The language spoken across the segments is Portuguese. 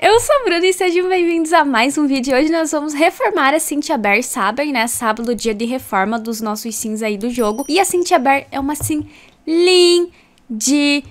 Eu sou a Bruna e sejam bem-vindos a mais um vídeo. Hoje nós vamos reformar a Cynthia Bear, sabem, né? Sábado, dia de reforma dos nossos sims aí do jogo. E a Cynthia Bear é uma sim lindíssima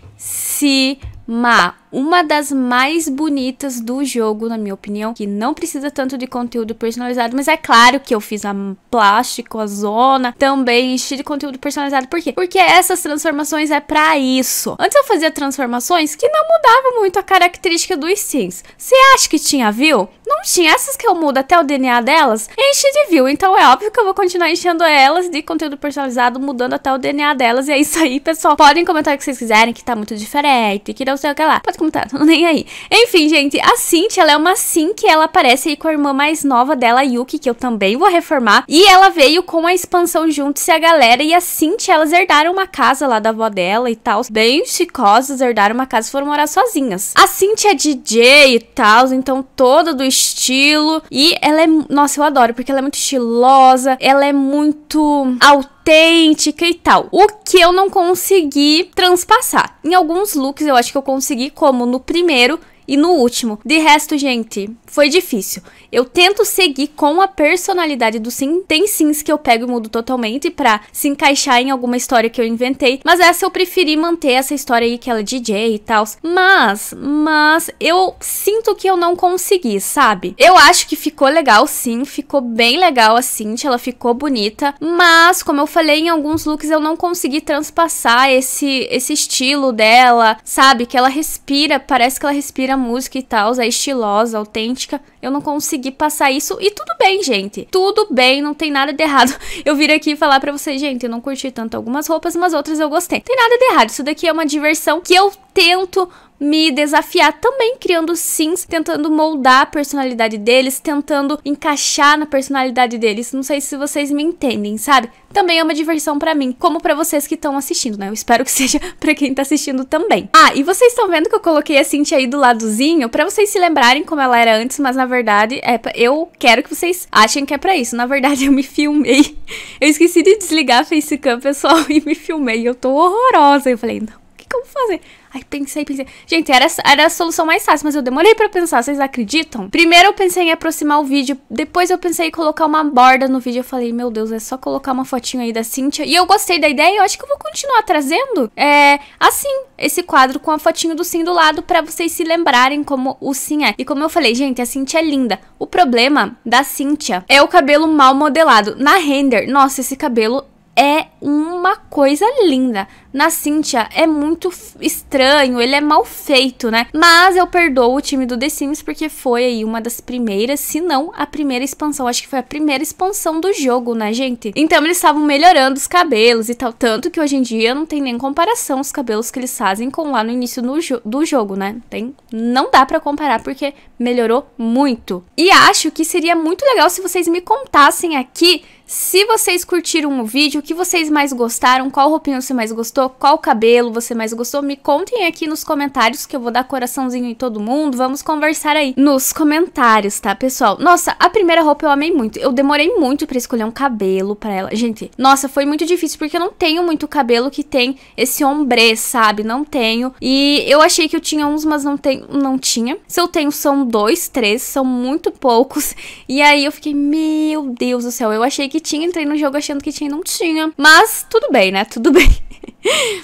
uma das mais bonitas do jogo, na minha opinião, que não precisa tanto de conteúdo personalizado, mas é claro que eu fiz a plástico, a zona, também enchi de conteúdo personalizado, por quê? Porque essas transformações é para isso. Antes eu fazia transformações que não mudavam muito a característica dos sims. Você acha que tinha view? Não tinha, essas que eu mudo até o DNA delas, enche de view, então é óbvio que eu vou continuar enchendo elas de conteúdo personalizado, mudando até o DNA delas, e é isso aí, pessoal. Podem comentar o que vocês quiserem, que tá muito diferente, que não sei o que lá. Pode como tá, tô nem aí. Enfim, gente, a Cintia, ela é uma Sim que ela aparece aí com a irmã mais nova dela, Yuki, que eu também vou reformar. E ela veio com a expansão junto se a Galera e a Cintia, elas herdaram uma casa lá da avó dela e tal. Bem chicosas, herdaram uma casa e foram morar sozinhas. A Cintia é DJ e tal, então toda do estilo. E ela é... Nossa, eu adoro, porque ela é muito estilosa, ela é muito altura autêntica e tal. O que eu não consegui transpassar. Em alguns looks eu acho que eu consegui, como no primeiro, e no último. De resto, gente, foi difícil. Eu tento seguir com a personalidade do sim. Tem sims que eu pego e mudo totalmente pra se encaixar em alguma história que eu inventei, mas essa eu preferi manter essa história aí que ela é DJ e tal. Mas, mas eu sinto que eu não consegui, sabe? Eu acho que ficou legal sim, ficou bem legal a Cintia, ela ficou bonita, mas como eu falei em alguns looks eu não consegui transpassar esse esse estilo dela, sabe? Que ela respira, parece que ela respira música e tal, é estilosa, autêntica. Eu não consegui passar isso e tudo bem, gente. Tudo bem, não tem nada de errado. Eu vir aqui falar para vocês, gente, eu não curti tanto algumas roupas, mas outras eu gostei. Não tem nada de errado. Isso daqui é uma diversão que eu tento me desafiar também criando sims, tentando moldar a personalidade deles, tentando encaixar na personalidade deles. Não sei se vocês me entendem, sabe? Também é uma diversão para mim, como para vocês que estão assistindo, né? Eu espero que seja para quem tá assistindo também. Ah, e vocês estão vendo que eu coloquei a Cintia aí do ladozinho para vocês se lembrarem como ela era antes, mas na verdade é pra... eu quero que vocês achem que é para isso. Na verdade eu me filmei. Eu esqueci de desligar a facecam, pessoal, e me filmei. Eu tô horrorosa. Eu falei, não fazer? Aí pensei, pensei. Gente, era, era a solução mais fácil, mas eu demorei para pensar, vocês acreditam? Primeiro eu pensei em aproximar o vídeo, depois eu pensei em colocar uma borda no vídeo. Eu falei, meu Deus, é só colocar uma fotinho aí da Cintia. E eu gostei da ideia, eu acho que eu vou continuar trazendo. É assim, esse quadro com a fotinho do Sim do lado para vocês se lembrarem como o Sim é. E como eu falei, gente, a Cintia é linda. O problema da Cintia é o cabelo mal modelado. Na render, nossa, esse cabelo é uma coisa linda. Na Cynthia é muito estranho, ele é mal feito, né? Mas eu perdoo o time do The Sims porque foi aí uma das primeiras, se não a primeira expansão. Acho que foi a primeira expansão do jogo, né, gente? Então eles estavam melhorando os cabelos e tal. Tanto que hoje em dia não tem nem comparação os cabelos que eles fazem com lá no início do, jo do jogo, né? Tem, não dá para comparar porque melhorou muito. E acho que seria muito legal se vocês me contassem aqui se vocês curtiram o vídeo, o que vocês mais gostaram, qual roupinha você mais gostou, qual cabelo você mais gostou, me contem aqui nos comentários que eu vou dar coraçãozinho em todo mundo, vamos conversar aí nos comentários, tá, pessoal? Nossa, a primeira roupa eu amei muito, eu demorei muito pra escolher um cabelo pra ela, gente, nossa, foi muito difícil porque eu não tenho muito cabelo que tem esse ombre, sabe, não tenho, e eu achei que eu tinha uns, mas não, tenho, não tinha, se eu tenho são dois, três, são muito poucos. E aí eu fiquei, meu Deus do céu, eu achei que tinha, entrei no jogo achando que tinha e não tinha. Mas tudo bem, né? Tudo bem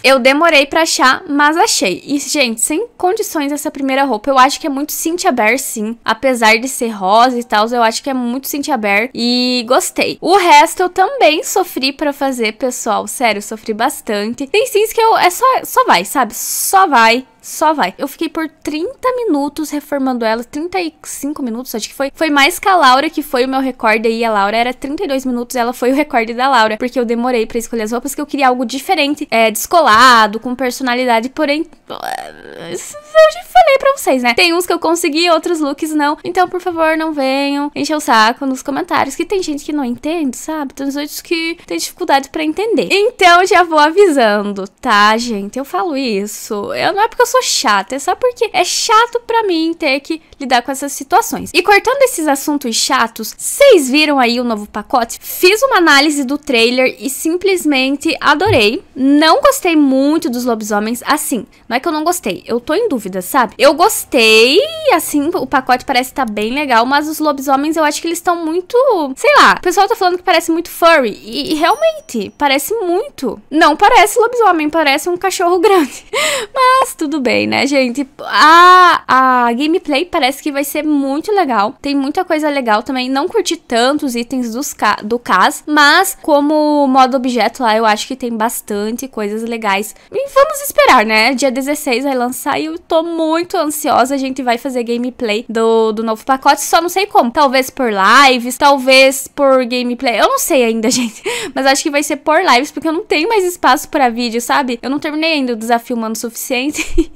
eu demorei pra achar, mas achei. E, gente, sem condições essa primeira roupa. Eu acho que é muito Cynthia Bear, sim. Apesar de ser rosa e tal, eu acho que é muito Cynthia Bear. E gostei. O resto eu também sofri pra fazer, pessoal. Sério, sofri bastante. Tem sims que eu... É só, só vai, sabe? Só vai só vai. Eu fiquei por 30 minutos reformando ela, 35 minutos, acho que foi. Foi mais que a Laura, que foi o meu recorde aí. A Laura era 32 minutos, ela foi o recorde da Laura, porque eu demorei para escolher as roupas, que eu queria algo diferente é, descolado, com personalidade, porém. Eh, eu já falei pra vocês, né? Tem uns que eu consegui, outros looks não. Então, por favor, não venham encher o saco nos comentários, que tem gente que não entende, sabe? Tem outros que tem dificuldade pra entender. Então, já vou avisando, tá, gente? Eu falo isso. Eu, não é porque eu sou chata, é só porque é chato pra mim ter que lidar com essas situações. E cortando esses assuntos chatos, vocês viram aí o novo pacote? Fiz uma análise do trailer e simplesmente adorei. Não gostei muito dos lobisomens. Assim, não é que eu não gostei, eu tô em dúvida sabe? Eu gostei, assim, o pacote parece estar tá bem legal, mas os lobisomens eu acho que eles estão muito. Sei lá, o pessoal tá falando que parece muito furry. E, e realmente, parece muito. Não parece lobisomem, parece um cachorro grande. mas tudo bem, né, gente? A, a gameplay parece que vai ser muito legal. Tem muita coisa legal também. Não curti tanto os itens dos ca do CAS, mas como modo objeto lá, eu acho que tem bastante coisas legais. E vamos esperar, né? Dia 16 vai lançar e eu tô tô muito ansiosa. A gente vai fazer gameplay do, do novo pacote, só não sei como. Talvez por lives, talvez por gameplay. Eu não sei ainda, gente. Mas acho que vai ser por lives, porque eu não tenho mais espaço pra vídeo, sabe? Eu não terminei ainda o desafio humano o suficiente.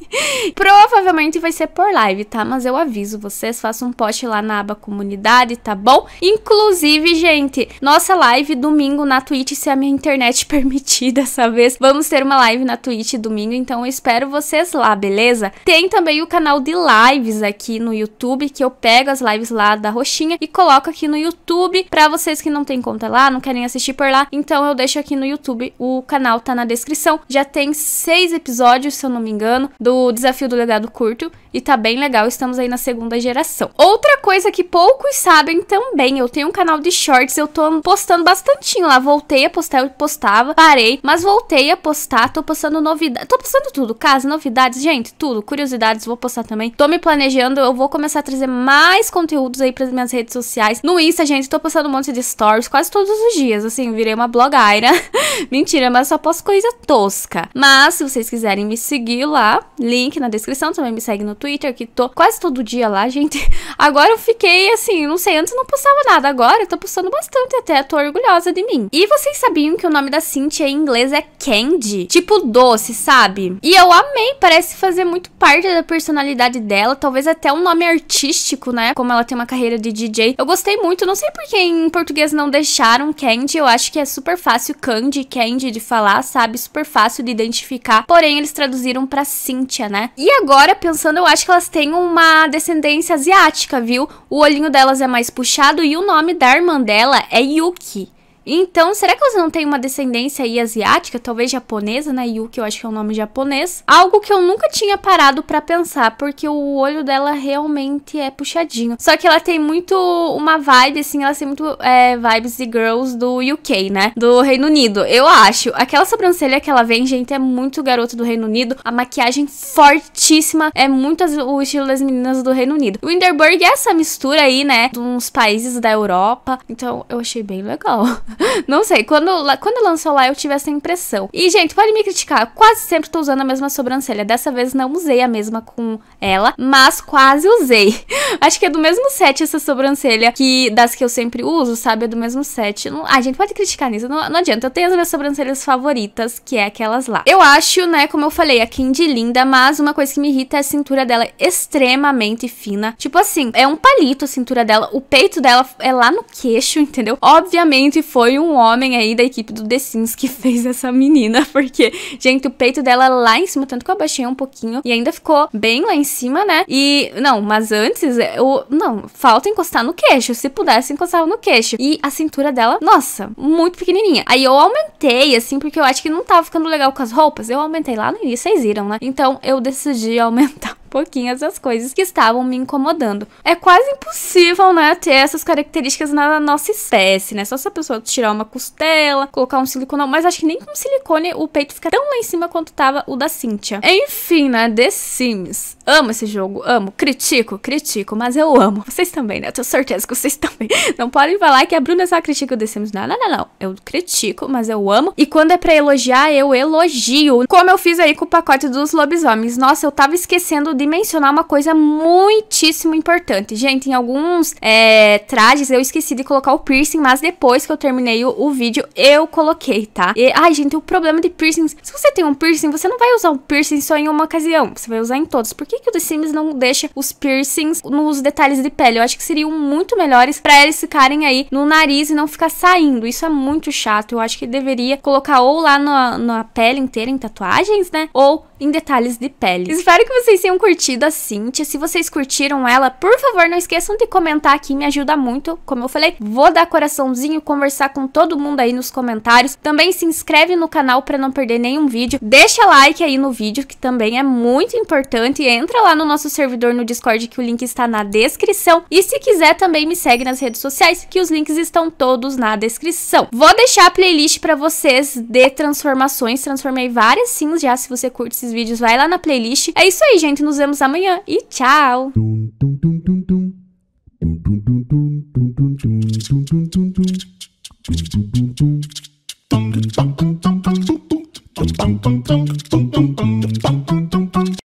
Provavelmente vai ser por live, tá? Mas eu aviso vocês, Faça um post lá na aba comunidade, tá bom? Inclusive, gente, nossa live domingo na Twitch, se a minha internet permitir dessa vez. Vamos ter uma live na Twitch domingo, então eu espero vocês lá, beleza? tem também o canal de lives aqui no YouTube, que eu pego as lives lá da Roxinha e coloco aqui no YouTube para vocês que não tem conta lá, não querem assistir por lá. Então eu deixo aqui no YouTube, o canal tá na descrição. Já tem seis episódios, se eu não me engano, do Desafio do Legado Curto e tá bem legal. Estamos aí na segunda geração. Outra coisa que poucos sabem também, eu tenho um canal de shorts, eu tô postando bastantinho lá. Voltei a postar, eu postava, parei, mas voltei a postar, tô postando novidades, tô postando tudo, casa, novidades, gente, tudo, curiosidades, vou postar também. Tô me planejando, eu vou começar a trazer mais conteúdos aí pras minhas redes sociais. No Insta, gente, tô postando um monte de stories quase todos os dias, assim, virei uma blogaira. Mentira, mas só posto coisa tosca. Mas se vocês quiserem me seguir lá, link na descrição, também me segue no Twitter, que tô quase todo dia lá, gente. Agora eu fiquei assim, não sei, antes não postava nada, agora eu tô postando bastante até, tô orgulhosa de mim. E vocês sabiam que o nome da Cintia em inglês é Candy? Tipo doce, sabe? E eu amei, parece fazer muito parte parte da personalidade dela, talvez até um nome artístico, né? Como ela tem uma carreira de DJ. Eu gostei muito, não sei por que em português não deixaram Candy. Eu acho que é super fácil Candy, Candy de falar, sabe? Super fácil de identificar. Porém, eles traduziram pra Cynthia, né? E agora, pensando, eu acho que elas têm uma descendência asiática, viu? O olhinho delas é mais puxado e o nome da irmã dela é Yuki. Então, será que você não tem uma descendência aí asiática, talvez japonesa, né? Yuki, eu acho que é um nome japonês. Algo que eu nunca tinha parado para pensar, porque o olho dela realmente é puxadinho. Só que ela tem muito uma vibe, assim, ela tem muito é, vibes de girls do UK, né? Do Reino Unido, eu acho. Aquela sobrancelha que ela vem, gente, é muito garoto do Reino Unido. A maquiagem fortíssima, é muito o estilo das meninas do Reino Unido. O Winderberg é essa mistura aí, né? De uns países da Europa. Então, eu achei bem legal. não sei, quando, quando lançou lá eu tive essa impressão. E, gente, pode me criticar, quase sempre tô usando a mesma sobrancelha. Dessa vez não usei a mesma com ela, mas quase usei. Acho que é do mesmo set essa sobrancelha que das que eu sempre uso, sabe? É do mesmo set. Não, gente, pode criticar nisso, não, não adianta. Eu tenho as minhas sobrancelhas favoritas, que é aquelas lá. Eu acho, né, como eu falei, a Kindy linda, mas uma coisa que me irrita é a cintura dela extremamente fina. Tipo assim, é um palito a cintura dela, o peito dela é lá no queixo, entendeu? Obviamente foi foi um homem aí da equipe do The Sims que fez essa menina, porque, gente, o peito dela lá em cima, tanto que eu abaixei um pouquinho e ainda ficou bem lá em cima, né? E, não, mas antes, eu, é, não, falta encostar no queixo, se pudesse encostar no queixo. E a cintura dela, nossa, muito pequenininha. Aí eu aumentei, assim, porque eu acho que não tava ficando legal com as roupas, eu aumentei lá no início, vocês viram, né? Então eu decidi aumentar pouquinhas as coisas que estavam me incomodando. É quase impossível, né, ter essas características na nossa espécie, né? Só se a pessoa tirar uma costela, colocar um silicone, mas acho que nem com silicone o peito fica tão lá em cima quanto tava o da Cynthia. Enfim, né, The Sims. Amo esse jogo, amo. Critico, critico, mas eu amo. Vocês também, né? Eu tenho certeza que vocês também. Não podem falar que a Bruna só critica o The Sims. Não, não, não, não. Eu critico, mas eu amo. E quando é pra elogiar, eu elogio. Como eu fiz aí com o pacote dos lobisomens. Nossa, eu tava esquecendo de mencionar uma coisa muitíssimo importante. Gente, em alguns é, trajes eu esqueci de colocar o piercing, mas depois que eu terminei o, o, vídeo, eu coloquei, tá? E, ai, gente, o problema de piercings... Se você tem um piercing, você não vai usar um piercing só em uma ocasião. Você vai usar em todos. Por que, que o The Sims não deixa os piercings nos detalhes de pele? Eu acho que seriam muito melhores pra eles ficarem aí no nariz e não ficar saindo. Isso é muito chato. Eu acho que deveria colocar ou lá na, na pele inteira, em tatuagens, né? Ou em detalhes de pele. Espero que vocês tenham curtido curtido a Cintia. Se vocês curtiram ela, por favor, não esqueçam de comentar aqui, me ajuda muito. Como eu falei, vou dar coraçãozinho, conversar com todo mundo aí nos comentários. Também se inscreve no canal para não perder nenhum vídeo. Deixa like aí no vídeo, que também é muito importante. Entra lá no nosso servidor no Discord, que o link está na descrição. E se quiser, também me segue nas redes sociais, que os links estão todos na descrição. Vou deixar a playlist para vocês de transformações. Transformei várias sims já, se você curte esses vídeos, vai lá na playlist. É isso aí, gente. Nos nos vemos amanhã e tchau!